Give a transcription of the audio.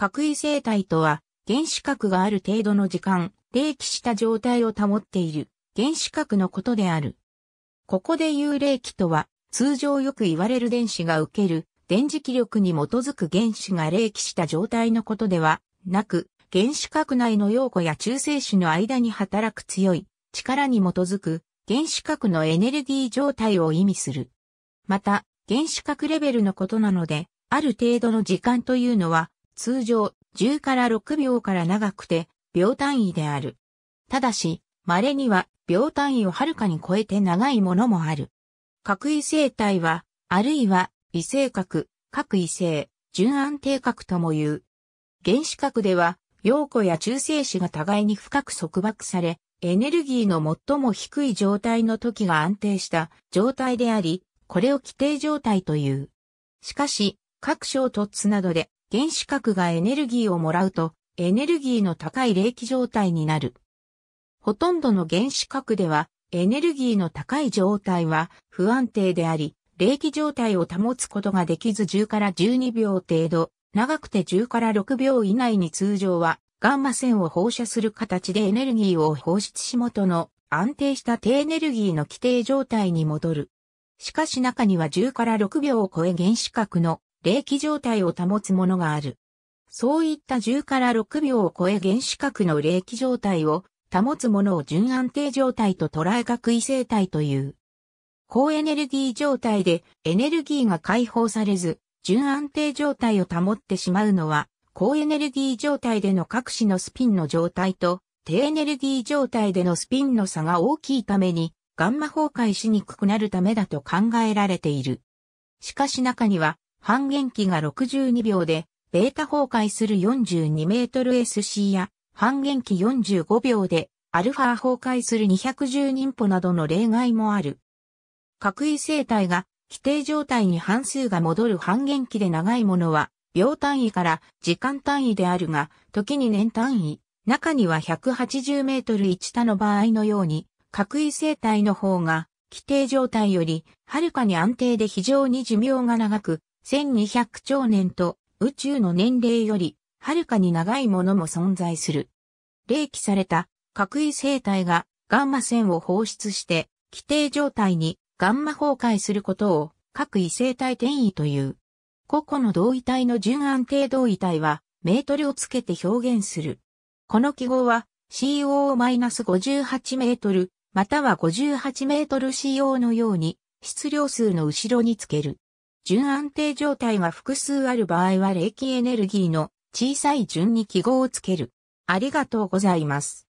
核異生体とは、原子核がある程度の時間、冷気した状態を保っている原子核のことである。ここで言う冷気とは、通常よく言われる電子が受ける電磁気力に基づく原子が冷気した状態のことではなく、原子核内の陽子や中性子の間に働く強い力に基づく原子核のエネルギー状態を意味する。また、原子核レベルのことなので、ある程度の時間というのは、通常10から6秒から長くて秒単位である。ただし、稀には秒単位をはるかに超えて長いものもある。核異性体は、あるいは異性核、核異性、純安定核とも言う。原子核では、陽子や中性子が互いに深く束縛され、エネルギーの最も低い状態の時が安定した状態であり、これを規定状態という。しかし、各小突などで原子核がエネルギーをもらうと、エネルギーの高い冷気状態になる。ほとんどの原子核では、エネルギーの高い状態は不安定であり、冷気状態を保つことができず10から12秒程度、長くて10から6秒以内に通常は、ガンマ線を放射する形でエネルギーを放出し元の安定した低エネルギーの規定状態に戻る。しかし中には10から6秒を超え原子核の冷気状態を保つものがある。そういった10から6秒を超え原子核の冷気状態を保つものを純安定状態と捉え核異性体という。高エネルギー状態でエネルギーが解放されず、純安定状態を保ってしまうのは、高エネルギー状態での各種のスピンの状態と、低エネルギー状態でのスピンの差が大きいために、ガンマ崩壊しにくくなるためだと考えられている。しかし中には、半減期が62秒で、ベータ崩壊する 42m/sc や、半減期45秒で、アルファ崩壊する210人歩などの例外もある。核異生体が規定状態に半数が戻る半減期で長いものは、秒単位から時間単位であるが、時に年単位、中には180メートル1他の場合のように、核異生体の方が、規定状態より、はるかに安定で非常に寿命が長く、1200兆年と宇宙の年齢よりはるかに長いものも存在する。冷気された核異生体がガンマ線を放出して規定状態にガンマ崩壊することを核異生体転移という。個々の同位体の純安定同位体はメートルをつけて表現する。この記号は CO-58 メートルまたは58メートル CO のように質量数の後ろにつける。純安定状態が複数ある場合は冷気エネルギーの小さい順に記号をつける。ありがとうございます。